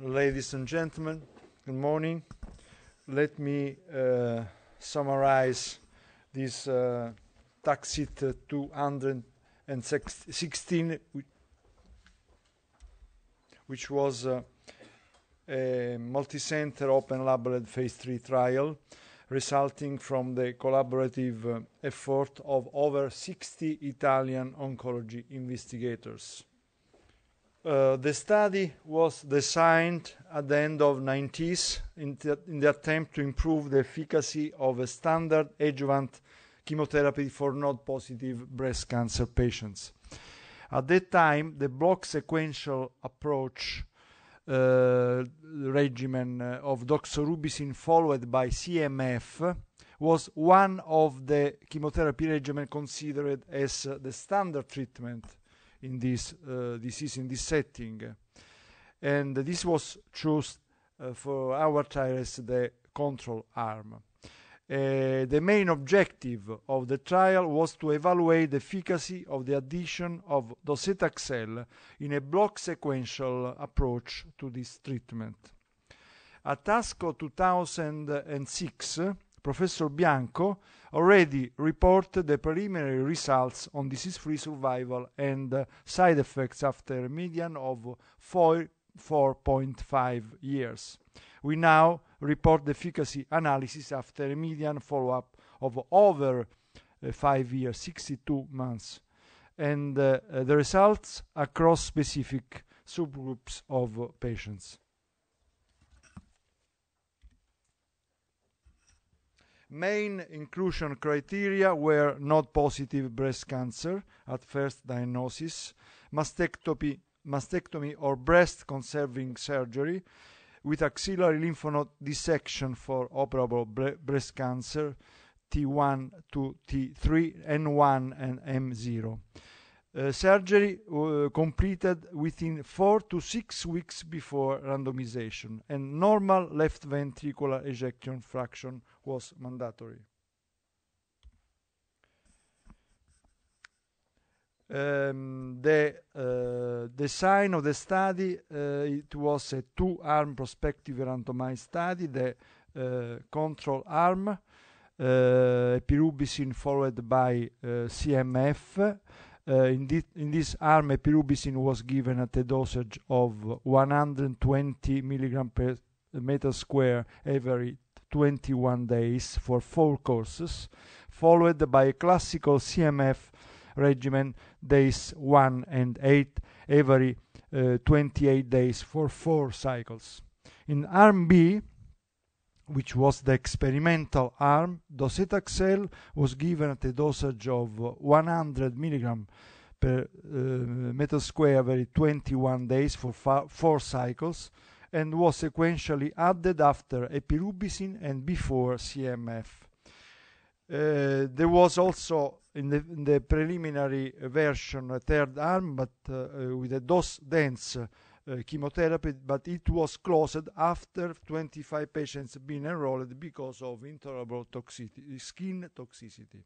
Ladies and gentlemen, good morning. Let me uh, summarize this uh, Taxit 216, which was uh, a multicenter, open label phase 3 trial resulting from the collaborative uh, effort of over 60 Italian oncology investigators. Uh, the study was designed at the end of 90s in the, in the attempt to improve the efficacy of a standard adjuvant chemotherapy for node-positive breast cancer patients. At that time, the block sequential approach uh, regimen uh, of doxorubicin followed by CMF was one of the chemotherapy regimen considered as the standard treatment in this disease, uh, in this setting. And this was chosen uh, for our trial as the control arm. Uh, the main objective of the trial was to evaluate the efficacy of the addition of docetaxel in a block sequential approach to this treatment. At ASCO 2006, Professor Bianco already reported the preliminary results on disease-free survival and uh, side effects after a median of 4, 4.5 years. We now report the efficacy analysis after a median follow-up of over uh, 5 years, 62 months, and uh, the results across specific subgroups of patients. Main inclusion criteria were not positive breast cancer at first diagnosis, mastectomy, mastectomy or breast conserving surgery with axillary lymph node dissection for operable bre breast cancer T1 to T3, N1 and M0. Uh, surgery uh, completed within four to six weeks before randomization, and normal left ventricular ejection fraction was mandatory. Um, the uh, design of the study uh, it was a two-arm prospective randomized study. The uh, control arm, uh, pirubicin followed by uh, CMF, Eh, in, this, in this arm, epirubicin was given at a dosage of 120 mg per meter square every 21 days for four courses, followed by a classical CMF regimen days 1 and 8 every uh, 28 days for four cycles. In arm B, which was the experimental arm, docetaxel was given at a dosage of 100 mg per uh, meter square every 21 days for four cycles and was sequentially added after epirubicin and before CMF. Uh, there was also in the, in the, preliminary version a third arm, but uh, with a dose dense Eh, chemotherapy, but it was closed after 25 patients been enrolled because of intolerable toxicity, skin toxicity.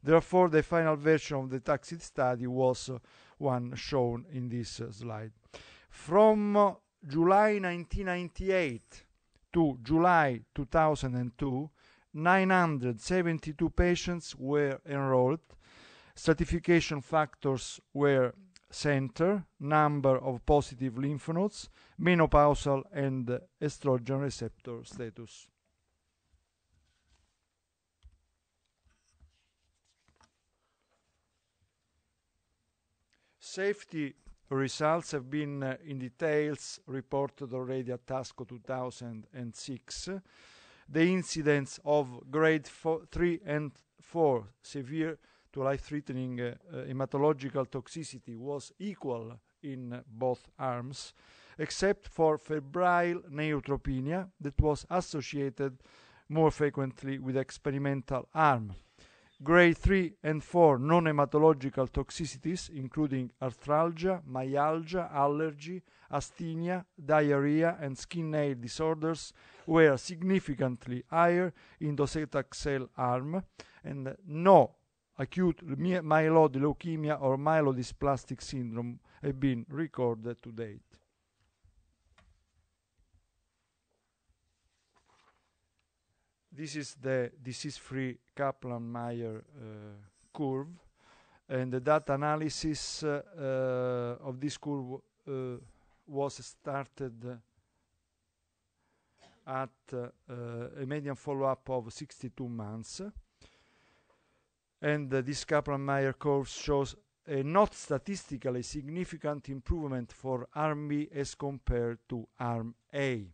Therefore, the final version of the toxic study was uh, one shown in this uh, slide. From uh, July 1998 to July 2002, 972 patients were enrolled. Stratification factors were center, number of positive lymph nodes, menopausal and estrogen receptor status. Safety results have been uh, in details reported already at ASCO 2006. The incidence of grade 3 and 4 severe to life-threatening uh, uh, hematological toxicity was equal in both arms, except for febrile neutropenia that was associated more frequently with experimental arm. Grade 3 and 4 non-hematological toxicities, including arthralgia, myalgia, allergy, asthenia, diarrhea, and skin nail disorders, were significantly higher in docetaxel arm, and no acute myeloid leukemia or myelodysplastic syndrome have been recorded to date. This is the disease-free Kaplan-Meier uh, curve, and the data analysis uh, uh, of this curve uh, was started at uh, a median follow-up of 62 months and this Kaplan-Meier curve shows a not statistically significant improvement for arm B as compared to arm A.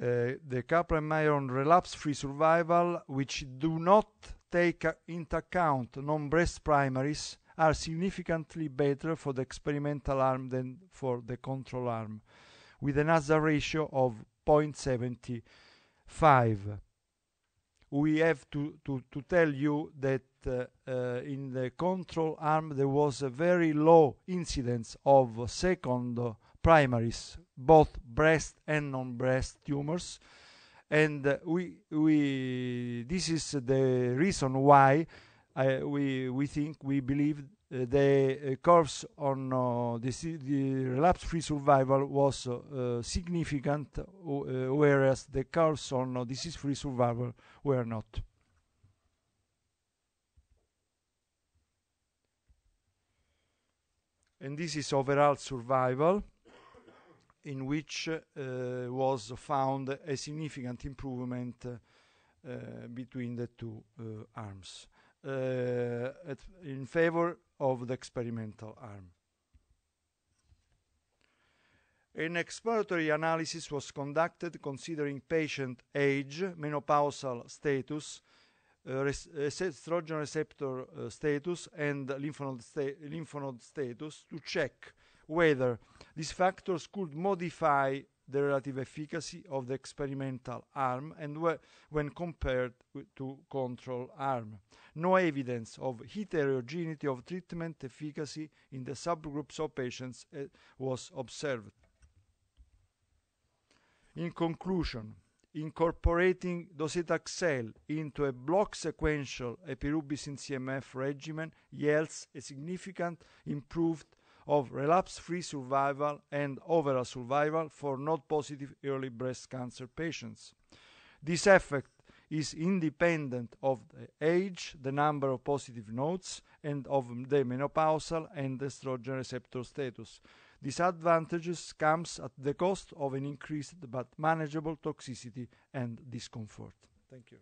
Uh, the Kaplan-Meier on relapse-free survival, which do not take uh, into account non-breast primaries, are significantly better for the experimental arm than for the control arm, with an hazard ratio of 0.75. We have to tell you that uh, uh, in the control arm, there was a very low incidence of second primaries, both breast and non-breast tumors. and uh, This is the reason why we think, we believe uh, the uh, curves on uh, the, the relapse-free survival was significant, whereas the curves on disease-free survival were not. and this is overall survival in which uh, was found a significant improvement uh, uh, between the two arms. Uh, at, in favor of the experimental arm. An exploratory analysis was conducted considering patient age, menopausal status, uh, uh estrogen receptor uh, status, and lymph node, sta lymph node status to check whether these factors could modify the relative efficacy of the experimental arm and when compared to control arm. No evidence of heterogeneity of treatment efficacy in the subgroups of patients uh, was observed. In conclusion, incorporating docetaxel into a block sequential epirubicin CMF regimen yields a significant improved of relapse-free survival and overall survival for node-positive early breast cancer patients. This effect is independent of the age, the number of positive nodes, and of the menopausal and estrogen receptor status. advantage comes at the cost of an increased but manageable toxicity and discomfort. Thank you.